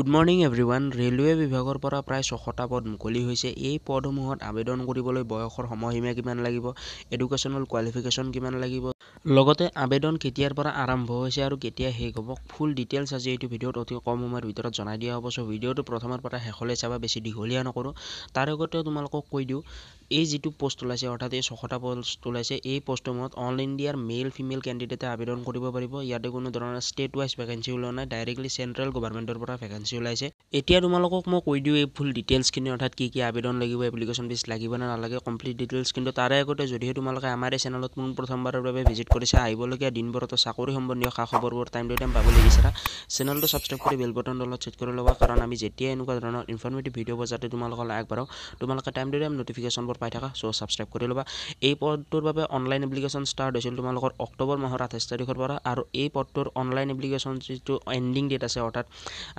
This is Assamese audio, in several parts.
গুড মৰ্ণিং এভৰিৱান ৰেলৱে বিভাগৰ পৰা প্ৰায় ছশটা পদ মুকলি হৈছে এই পদসমূহত আবেদন কৰিবলৈ বয়সৰ সময়সীমা কিমান লাগিব এডুকেশ্যনেল কোৱালিফিকেশ্যন কিমান লাগিব লগতে আবেদন কেতিয়াৰ পৰা আৰম্ভ হৈছে আৰু কেতিয়া শেষ হ'ব ফুল ডিটেইলছ আজি এইটো ভিডিঅ'ত অতি কম সময়ৰ ভিতৰত জনাই দিয়া হ'ব চ' ভিডিঅ'টো প্ৰথমৰ পৰা শেষলৈ চাবা বেছি দীঘলীয়া নকৰোঁ তাৰ আগতেও তোমালোকক কৈ দিওঁ এই যিটো পষ্ট ওলাইছে অৰ্থাৎ এই ছশটা পষ্ট ওলাইছে এই পষ্টসমূহত অল ইণ্ডিয়াৰ মেল ফিমেল কেণ্ডিডেটে আবেদন কৰিব পাৰিব ইয়াতে কোনো ধৰণৰ ষ্টেট ৱাইজ ভেকেঞ্চি ওলোৱা নাই ডাইৰেক্টলি চেণ্ট্ৰেল গভৰ্ণমেণ্টৰ পৰা ভেকেঞ্চি ওলাইছে এতিয়া তোমালোকক মই কৈ দিওঁ এই ফুল ডিটেইলছখিনি অৰ্থাৎ কি কি আবেদন লাগিব এপ্লিকেশ্যন ফিজ লাগিব নে নালাগে কমপ্লিট ডিটেইলছ কিন্তু তাৰে আগতে যদিহে তোমালোকে আমাৰ এই চেনেলত পোন প্ৰথমবাৰৰ বাবে ভিজিট কৰিছা আহিবলগীয়া দিনবোৰতো চাকৰি সম্বন্ধীয় খা খবৰবোৰ টাইম টু টাইম পাবলৈ বিচাৰা চেনেলটো ছাবস্ক্ৰাইব কৰি বেল বটনডালত ছেট কৰি ল'বা কাৰণ আমি যেতিয়া এনেকুৱা ধৰণৰ ইনফৰ্মেটিভ ভিডিঅ'বোৰ যাতে তোমালোকলৈ আগবাঢ়াওক তোমালোকে টাইম টু টাইম নটিফিকেশ্যন পদ পাই থাকা চ' ছাবস্ক্ৰাইব কৰি ল'বা এই পদটোৰ বাবে অনলাইন এপ্লিকেশ্যন ষ্টাৰ্ট হৈছিল তোমালোকৰ অক্টোবৰ মাহৰ আঠাইছ তাৰিখৰ পৰা আৰু এই পদটোৰ অনলাইন এপ্লিকেশ্যন যিটো এণ্ডিং ডেট আছে অৰ্থাৎ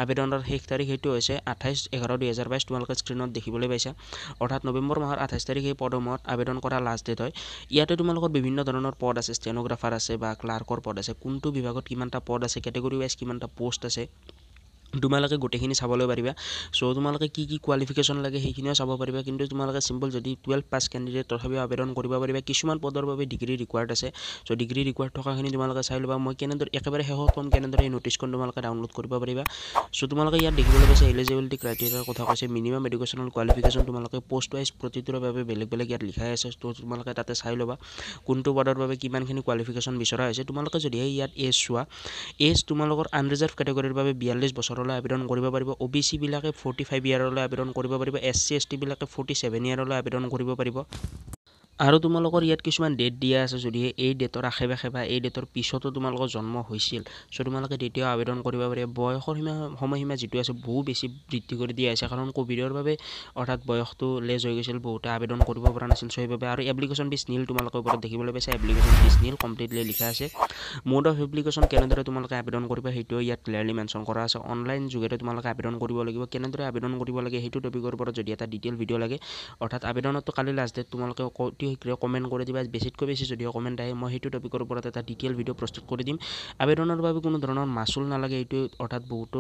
আবেদনৰ শেষ তাৰিখ সেইটো হৈছে আঠাইছ এঘাৰ দুহেজাৰ বাইছ তোমালোকে স্ক্ৰীণত দেখিবলৈ পাইছা অৰ্থাৎ নৱেম্বৰ মাহৰ আঠাইছ তাৰিখ সেই পদসমূহত আবেদন কৰা লাষ্ট ডেট হয় ইয়াতে তোমালোকৰ বিভিন্ন ধৰণৰ পদ আছে ষ্টেনোগ্ৰাফাৰ আছে বা ক্লাৰ্কৰ পদ আছে কোনটো বিভাগত কিমানটা পদ আছে কেটেগৰী ৱাইজ কিমানটা পষ্ট আছে তোমালোকে গোটেইখিনি চাবলৈ পাৰিবা চ' তোমালোকে কি কি কোৱালিফিকেশ্যন লাগে সেইখিনিও চাব পাৰিবা কিন্তু তোমালোকে চিম্পল যদি টুৱেলভ পাছ কেণ্ডিডেট তথাপিও আবেদন কৰিব পাৰিবা কিছুমান পদৰ বাবে ডিগ্ৰী ৰিকুৱাৰ্ড আছে চ' ডিগ্ৰী ৰিকুৱাৰ্ড থকাখিনি তোমালোকে চাই ল'বা মই কেনেদৰে একেবাৰে শেষত ফৰ্ম কেনেদৰে এই নটিছখন তোমালোকে ডাউনলোড কৰিব পাৰিবা চ' তোমালোকে ইয়াত দেখিবলৈ পাইছে এলিজিবিলিটি ক্ৰাইটেৰিয়াৰ কথা কৈছে মিনিমাম এডুকেশ্যনেল কোৱালিফিকেশ্যন তোমালোকে পষ্ট ৱাইজ প্ৰতিটোৰ বাবে বেলেগ বেলেগ ইয়াত লিখাই আছে চ' তোমালোকে তাতে চাই ল'বা কোনটো পদৰ বাবে কিমানখিনি কোৱালিফিকেশ্যন বিচৰা হৈছে তোমালোকে যদিহে ইয়াত এজ চোৱা এজ তোমালোকৰ আনৰিজাৰ্ভ কেটেগৰীৰ বাবে বিয়াল্লিছ বছৰ বছৰলৈ আবেদন কৰিব পাৰিব অ' বি চিবিলাকে ফৰ্টি ফাইভ ইয়াৰলৈ আবেদন কৰিব পাৰিব এছ চি এছ টিবিলাকে ফৰ্টি ছেভেন ইয়াৰলৈ আবেদন কৰিব পাৰিব আৰু তোমালোকৰ ইয়াত কিছুমান ডেট দিয়া আছে যদিহে এই ডেটৰ আশে পাশে বা এই ডেটৰ পিছতো তোমালোকৰ জন্ম হৈছিল চ' তোমালোকে তেতিয়াও আবেদন কৰিব পাৰিব বয়সৰ সীমা সময়সীমা যিটো আছে বহু বেছি বৃদ্ধি কৰি দিয়া হৈছে কাৰণ ক'ভিডৰ বাবে অৰ্থাৎ বয়সটো লেজ হৈ গৈছিল বহুতে আবেদন কৰিব পৰা নাছিল চ' সেইবাবে আৰু এপ্লিকেশ্যন বিছ নীল তোমালোকৰ ওপৰত দেখিবলৈ পাইছে এপ্লিকেশ্যন বিছ নীল কমপ্লিটলি লিখা আছে মোড অফ এপ্লিকেশ্যন কেনেদৰে তোমালোকে আবেদন কৰিবা সেইটো ইয়াত ক্লিয়াৰলি মেনশ্যন কৰা আছে অনলাইন যোগেদি তোমালোকে আবেদন কৰিব লাগিব কেনেদৰে আবেদন কৰিব লাগে সেইটো টপিকৰ ওপৰত যদি এটা ডিটেইল ভিডিঅ' লাগে অৰ্থাৎ আবেদনতো কালি লাষ্ট ডেট তোমালোকে শিক্ষয়িত্ৰীয়ে কমেণ্ট কৰি দিবা বেছিতকৈ বেছি যদিহে কমেণ্ট আহে মই সেইটো টপিকৰ ওপৰত এটা ডিটেইল ভিডিঅ' প্ৰস্তুত কৰি দিম আবেদনৰ বাবে কোনো ধৰণৰ মাচুল নালাগে এইটো অৰ্থাৎ বহুতো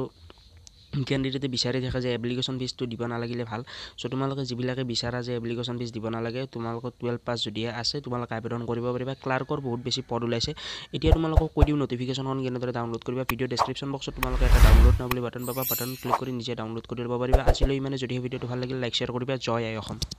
কেণ্ডিডেটে বিচাৰি থাকে যে এপ্লিকেশ্যন ফিজটো দিব নালাগিলে ভাল চ' তোমালোকে যিবিলাকে বিচাৰা যে এপ্লিকেশ্যন ফিজ দিব নালাগে তোমালোকৰ টুৱেলভ পাছ যদিহে আছে তোমালোকে আবেদন কৰিব পাৰিবা ক্লাৰ্কৰ বহুত বেছি পদ ওলাইছে এতিয়া তোমালোকক কৈ দিওঁ নটিফিকেশ্যনখন কেনেদৰে ডাউনলোড কৰিবা ভিডিঅ' ডিছক্ৰিপশ্যন বক্সত তোমালোকে এটা ডাউনলোড নহ'বলৈ বাটন পাবা বাটন ক্লিক কৰি নিজে ডাউনলোড কৰি ল'ব পাৰিবা আজিলৈ ইমানে যদিহে ভিডিঅ'টো ভাল লাগিলে লাইক শ্বেয়াৰ কৰিবা জয় আই অসম